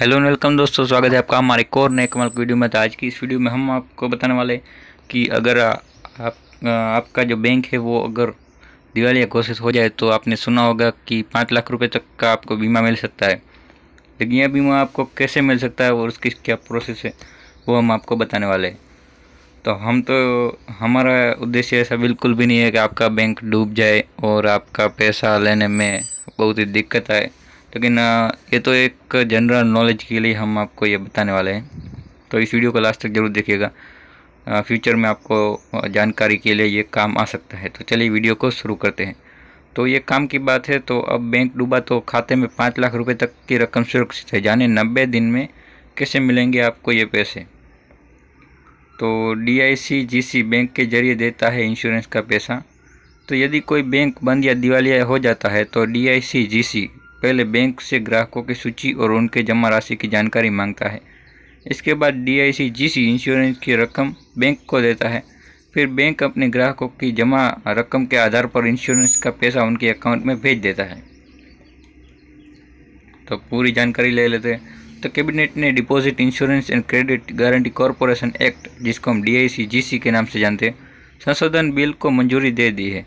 hello and welcome दोस्तों स्वागत है आपका हमारे कोर नए कमल वीडियो में तो आज की इस वीडियो में हम आपको बताने वाले कि अगर आप आपका जो बैंक है वो अगर दिवालिया घोषित हो जाए तो आपने सुना होगा कि पाँच लाख रुपए तक का आपको बीमा मिल सकता है लेकिन यह बीमा आपको कैसे मिल सकता है और उसकी क्या प्रोसेस है वो हम आपको बताने वाले हैं तो हम तो हमारा उद्देश्य ऐसा बिल्कुल भी नहीं है कि आपका बैंक डूब जाए और आपका पैसा लेने में बहुत ही दिक्कत आए लेकिन ये तो एक जनरल नॉलेज के लिए हम आपको ये बताने वाले हैं तो इस वीडियो को लास्ट तक जरूर देखिएगा फ्यूचर में आपको जानकारी के लिए ये काम आ सकता है तो चलिए वीडियो को शुरू करते हैं तो ये काम की बात है तो अब बैंक डूबा तो खाते में पाँच लाख रुपये तक की रकम सुरक्षित है जाने नब्बे दिन में कैसे मिलेंगे आपको ये पैसे तो डी सी बैंक के जरिए देता है इंश्योरेंस का पैसा तो यदि कोई बैंक बंद या दिवालिया हो जाता है तो डी आई सी जी सी पहले बैंक से ग्राहकों की सूची और उनके जमा राशि की जानकारी मांगता है इसके बाद डीआईसी जीसी इंश्योरेंस की रकम बैंक को देता है फिर बैंक अपने ग्राहकों की जमा रकम के आधार पर इंश्योरेंस का पैसा उनके अकाउंट में भेज देता है तो पूरी जानकारी ले लेते हैं तो कैबिनेट ने deposit insurance and credit guarantee corporation act जिसको हम डी आई के नाम से जानते हैं संशोधन बिल को मंजूरी दे दी है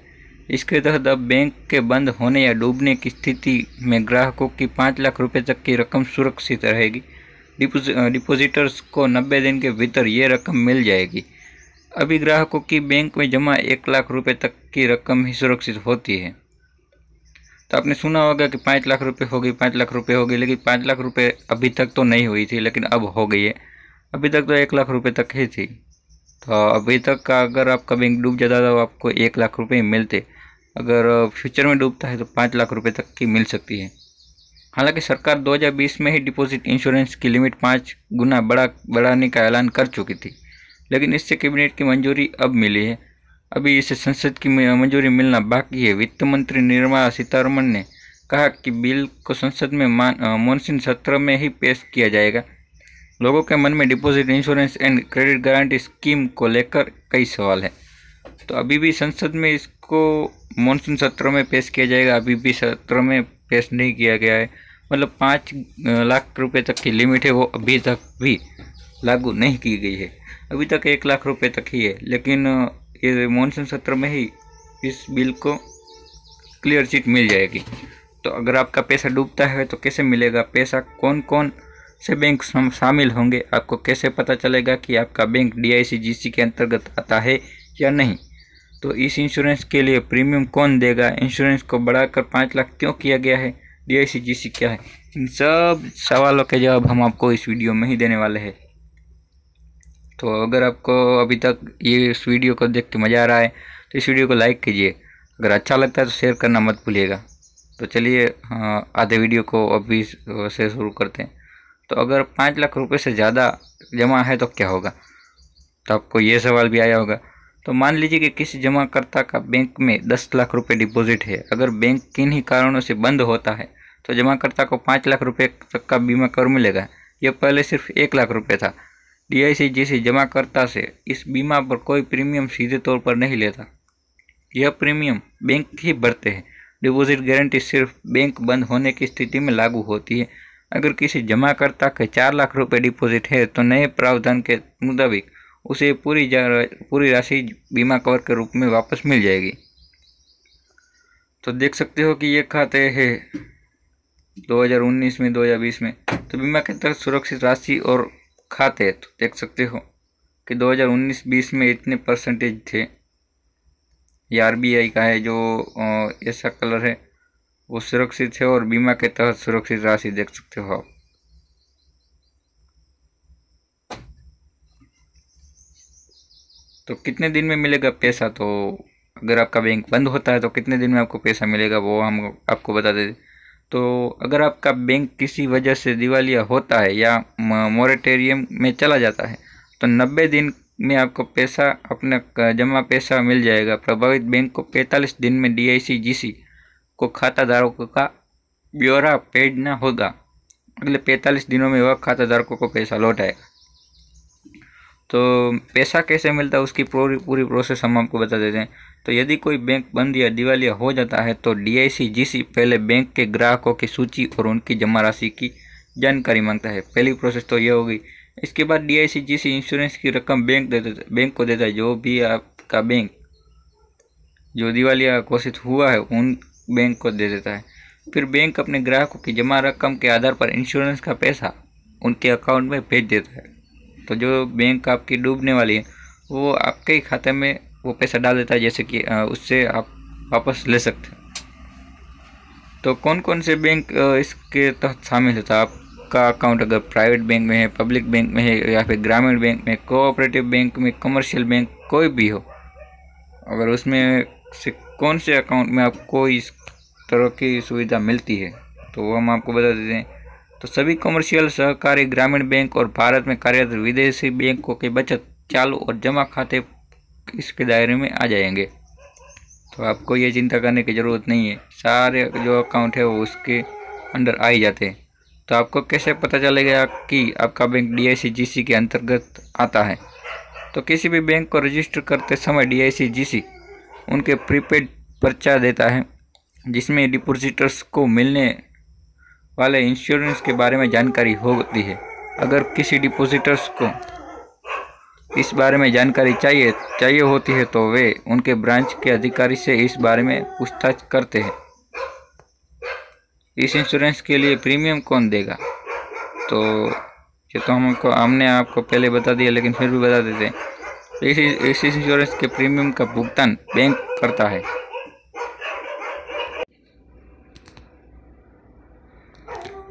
इसके तहत अब बैंक के बंद होने या डूबने की स्थिति में ग्राहकों की पाँच लाख रुपए तक की रकम सुरक्षित रहेगी डिपोजिटर्स को नब्बे दिन के भीतर ये रकम मिल जाएगी अभी ग्राहकों की बैंक में जमा एक लाख रुपए तक की रकम ही सुरक्षित होती है तो आपने सुना होगा कि पाँच लाख रुपए होगी पाँच लाख रुपए होगी लेकिन पाँच लाख रुपए अभी तक तो नहीं हुई थी लेकिन अब हो गई है अभी तक तो एक लाख रुपए तक ही थी तो अभी तक का अगर आपका बैंक डूब जाता था तो आपको एक लाख रुपये मिलते अगर फ्यूचर में डूबता है तो पाँच लाख रुपये तक की मिल सकती है हालांकि सरकार 2020 में ही डिपॉजिट इंश्योरेंस की लिमिट पाँच गुना बड़ा बढ़ाने का ऐलान कर चुकी थी लेकिन इससे कैबिनेट की मंजूरी अब मिली है अभी इसे संसद की मंजूरी मिलना बाकी है वित्त मंत्री निर्मला सीतारमन ने कहा कि बिल को संसद में मानसून सत्र में ही पेश किया जाएगा लोगों के मन में deposit insurance and credit guarantee scheme को लेकर कई सवाल हैं तो अभी भी संसद में इसको मानसून सत्र में पेश किया जाएगा अभी भी सत्र में पेश नहीं किया गया है मतलब पाँच लाख रुपए तक की लिमिट है वो अभी तक भी लागू नहीं की गई है अभी तक एक लाख रुपए तक ही है लेकिन ये मानसून सत्र में ही इस बिल को क्लियर चिट मिल जाएगी तो अगर आपका पैसा डूबता है तो कैसे मिलेगा पैसा कौन कौन से बैंक शामिल होंगे आपको कैसे पता चलेगा कि आपका बैंक डी के अंतर्गत आता है या नहीं तो इस इंश्योरेंस के लिए प्रीमियम कौन देगा इंश्योरेंस को बढ़ाकर पाँच लाख क्यों किया गया है डी क्या है इन सब सवालों के जवाब हम आपको इस वीडियो में ही देने वाले हैं तो अगर आपको अभी तक ये इस वीडियो को देख के मज़ा आ रहा है तो इस वीडियो को लाइक कीजिए अगर अच्छा लगता है तो शेयर करना मत भूलिएगा तो चलिए हाँ, आधे वीडियो को अभी से शुरू करते हैं तो अगर पाँच लाख रुपए से ज़्यादा जमा है तो क्या होगा तो आपको ये सवाल भी आया होगा तो मान लीजिए कि किसी जमाकर्ता का बैंक में दस लाख रुपए डिपॉजिट है अगर बैंक किन्हीं कारणों से बंद होता है तो जमाकर्ता को पाँच लाख रुपए तक का बीमा कर मिलेगा यह पहले सिर्फ एक लाख रुपये था डी जैसे जमाकर्ता से इस बीमा पर कोई प्रीमियम सीधे तौर पर नहीं लेता यह प्रीमियम बैंक ही भरते हैं डिपॉजिट गारंटी सिर्फ बैंक बंद होने की स्थिति में लागू होती है अगर किसी जमाकर्ता के चार लाख रुपए डिपॉजिट है तो नए प्रावधान के मुताबिक उसे पूरी पूरी राशि बीमा कवर के रूप में वापस मिल जाएगी तो देख सकते हो कि ये खाते हैं 2019 में 2020 में तो बीमा के तहत सुरक्षित राशि और खाते तो देख सकते हो कि 2019-20 में इतने परसेंटेज थे ये आर का है जो ऐसा कलर है वो सुरक्षित है और बीमा के तहत सुरक्षित राशि देख सकते हो आप तो कितने दिन में मिलेगा पैसा तो अगर आपका बैंक बंद होता है तो कितने दिन में आपको पैसा मिलेगा वो हम आपको बता दें तो अगर आपका बैंक किसी वजह से दिवालिया होता है या मोरेटेरियम में चला जाता है तो 90 दिन में आपको पैसा अपना जमा पैसा मिल जाएगा प्रभावित बैंक को 45 दिन में डीआईसी जीसी को खाता धारकों का ब्यौरा पेड ना होगा अगले 45 दिनों में वह खाता धारकों को पैसा लौट आएगा तो पैसा कैसे मिलता है उसकी पूरी पूरी प्रोसेस हम आपको बता देते हैं तो यदि कोई बैंक बंद या दिवालिया हो जाता है तो डीआईसी जीसी पहले बैंक के ग्राहकों की सूची और उनकी जमा राशि की जानकारी मांगता है पहली प्रोसेस तो यह होगी इसके बाद डीआईसी जीसी इंश्योरेंस की रकम बैंक दे देता बैंक को देता है जो भी आपका बैंक जो दिवालिया घोषित हुआ है उन बैंक को दे देता है फिर बैंक अपने ग्राहकों की जमा रकम के आधार पर इंश्योरेंस का पैसा उनके अकाउंट में भेज देता है तो जो बैंक आपकी डूबने वाली है वो आपके ही खाते में वो पैसा डाल देता है जैसे कि उससे आप वापस ले सकते हैं तो कौन कौन से बैंक इसके तहत शामिल होता है आपका अकाउंट अगर प्राइवेट बैंक में है पब्लिक बैंक में है या फिर ग्रामीण बैंक में कोऑपरेटिव बैंक में कमर्शियल बैंक कोई भी हो अगर उसमें से कौन से अकाउंट में आपको इस तरह की सुविधा मिलती है तो वो हम आपको बता देते हैं तो सभी कमर्शियल सहकारी ग्रामीण बैंक और भारत में कार्यरत विदेशी बैंकों की बचत चालू और जमा खाते इसके दायरे में आ जाएंगे तो आपको ये चिंता करने की ज़रूरत नहीं है सारे जो अकाउंट है वो उसके अंडर आ ही जाते हैं तो आपको कैसे पता चलेगा कि आपका बैंक डी के अंतर्गत आता है तो किसी भी बैंक को रजिस्टर करते समय डी उनके प्रीपेड पर्चा देता है जिसमें डिपोजिटर्स को मिलने वाले इंश्योरेंस के बारे में जानकारी होती है अगर किसी डिपोजिटर्स को इस बारे में जानकारी चाहिए चाहिए होती है तो वे उनके ब्रांच के अधिकारी से इस बारे में पूछताछ करते हैं इस इंश्योरेंस के लिए प्रीमियम कौन देगा तो ये तो हमको हमने आपको पहले बता दिया लेकिन फिर भी बता देते हैं इस इस इंश्योरेंस के प्रीमियम का भुगतान बैंक करता है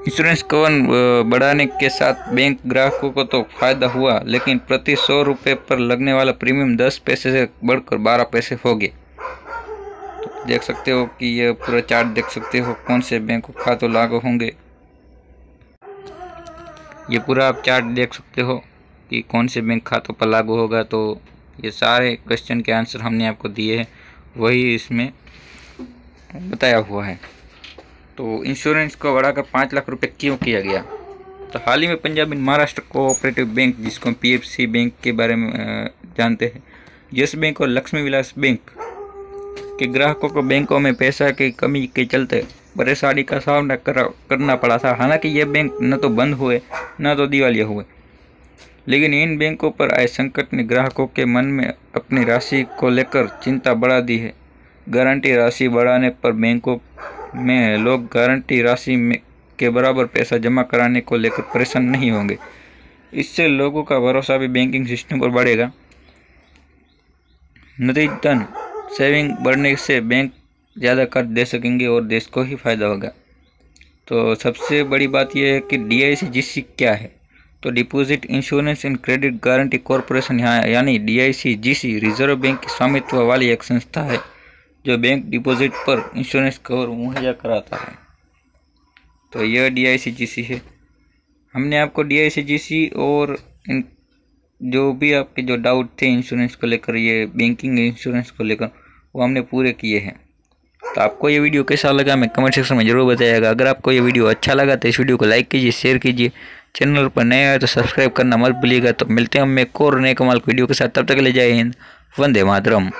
इंश्योरेंस कवन बढ़ाने के साथ बैंक ग्राहकों को तो फायदा हुआ लेकिन प्रति सौ रुपये पर लगने वाला प्रीमियम दस पैसे से बढ़कर बारह पैसे हो गए तो देख सकते हो कि ये पूरा चार्ट देख सकते हो कौन से बैंक खातों लागू होंगे ये पूरा आप चार्ट देख सकते हो कि कौन से बैंक खातों पर लागू होगा तो ये सारे क्वेश्चन के आंसर हमने आपको दिए हैं वही इसमें बताया हुआ है तो इंश्योरेंस को बढ़ाकर पाँच लाख रुपए क्यों किया गया तो हाल ही में Punjab and Maharashtra cooperative bank जिसको हम पीएफसी बैंक के बारे में जानते हैं यस बैंक और लक्ष्मी विलास बैंक के ग्राहकों को बैंकों में पैसा की कमी के चलते परेशानी का सामना करना पड़ा था हालांकि ये बैंक न तो बंद हुए न तो दिवालिया हुए लेकिन इन बैंकों पर आए संकट ने ग्राहकों के मन में अपनी राशि को लेकर चिंता बढ़ा दी है गारंटी राशि बढ़ाने पर बैंकों में लोग गारंटी राशि में के बराबर पैसा जमा कराने को लेकर परेशान नहीं होंगे इससे लोगों का भरोसा भी बैंकिंग सिस्टम पर बढ़ेगा नतीजतन सेविंग बढ़ने से बैंक ज़्यादा कर्ज दे सकेंगे और देश को ही फायदा होगा तो सबसे बड़ी बात यह है कि डी आई सी जी सी क्या है तो deposit insurance and credit guarantee corporation यहाँ यानी D I C G C reserve bank स्वामित्व वाली एक संस्था है जो बैंक डिपॉजिट पर इंश्योरेंस कवर मुहैया कराता है तो यह डी है हमने आपको डी और इन जो भी आपके जो डाउट थे इंश्योरेंस को लेकर ये बैंकिंग इंश्योरेंस को लेकर वो हमने पूरे किए हैं तो आपको ये वीडियो कैसा लगा मैं कमेंट सेक्शन में ज़रूर बताएगा अगर आपको ये वीडियो अच्छा लगा तो इस वीडियो को लाइक कीजिए शेयर कीजिए चैनल पर नए आए तो सब्सक्राइब करना मत भूलिएगा तो मिलते हैं हम एक और नए कमाल वीडियो के साथ तब तक ले जाए हिंद वंदे मातरम